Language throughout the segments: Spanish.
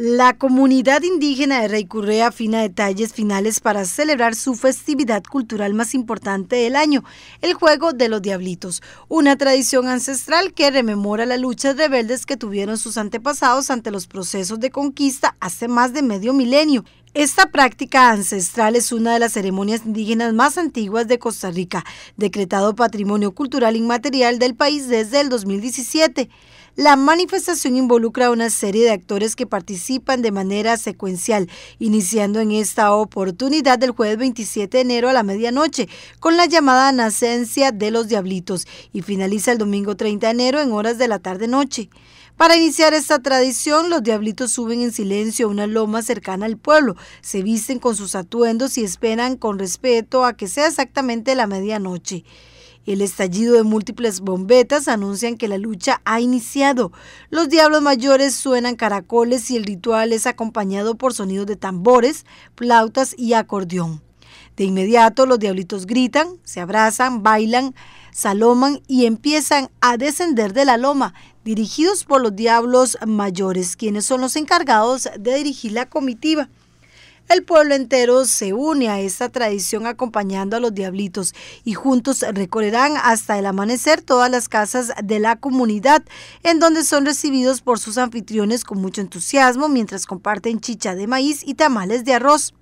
La comunidad indígena de Reycurrea afina detalles finales para celebrar su festividad cultural más importante del año, el Juego de los Diablitos, una tradición ancestral que rememora las luchas rebeldes que tuvieron sus antepasados ante los procesos de conquista hace más de medio milenio. Esta práctica ancestral es una de las ceremonias indígenas más antiguas de Costa Rica, decretado Patrimonio Cultural Inmaterial del país desde el 2017. La manifestación involucra a una serie de actores que participan de manera secuencial, iniciando en esta oportunidad del jueves 27 de enero a la medianoche con la llamada Nacencia de los Diablitos y finaliza el domingo 30 de enero en horas de la tarde-noche. Para iniciar esta tradición, los diablitos suben en silencio a una loma cercana al pueblo, se visten con sus atuendos y esperan con respeto a que sea exactamente la medianoche. El estallido de múltiples bombetas anuncian que la lucha ha iniciado. Los diablos mayores suenan caracoles y el ritual es acompañado por sonidos de tambores, flautas y acordeón. De inmediato los diablitos gritan, se abrazan, bailan, saloman y empiezan a descender de la loma, dirigidos por los diablos mayores, quienes son los encargados de dirigir la comitiva. El pueblo entero se une a esta tradición acompañando a los diablitos y juntos recorrerán hasta el amanecer todas las casas de la comunidad en donde son recibidos por sus anfitriones con mucho entusiasmo mientras comparten chicha de maíz y tamales de arroz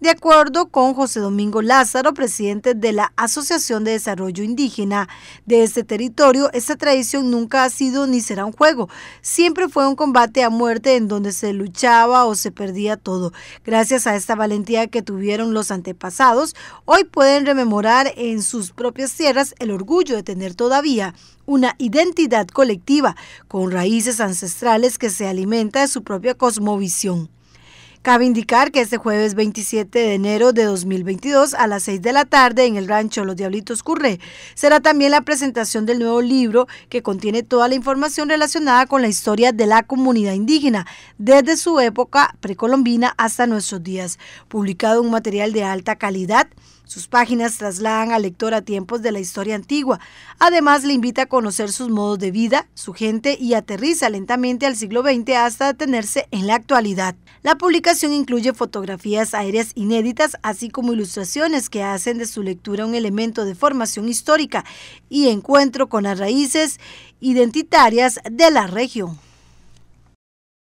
de acuerdo con José Domingo Lázaro, presidente de la Asociación de Desarrollo Indígena de este territorio, esta tradición nunca ha sido ni será un juego. Siempre fue un combate a muerte en donde se luchaba o se perdía todo. Gracias a esta valentía que tuvieron los antepasados, hoy pueden rememorar en sus propias tierras el orgullo de tener todavía una identidad colectiva con raíces ancestrales que se alimenta de su propia cosmovisión. Cabe indicar que este jueves 27 de enero de 2022 a las 6 de la tarde en el rancho Los Diablitos Curré será también la presentación del nuevo libro que contiene toda la información relacionada con la historia de la comunidad indígena desde su época precolombina hasta nuestros días, publicado un material de alta calidad sus páginas trasladan al lector a tiempos de la historia antigua. Además, le invita a conocer sus modos de vida, su gente y aterriza lentamente al siglo XX hasta detenerse en la actualidad. La publicación incluye fotografías aéreas inéditas, así como ilustraciones que hacen de su lectura un elemento de formación histórica y encuentro con las raíces identitarias de la región.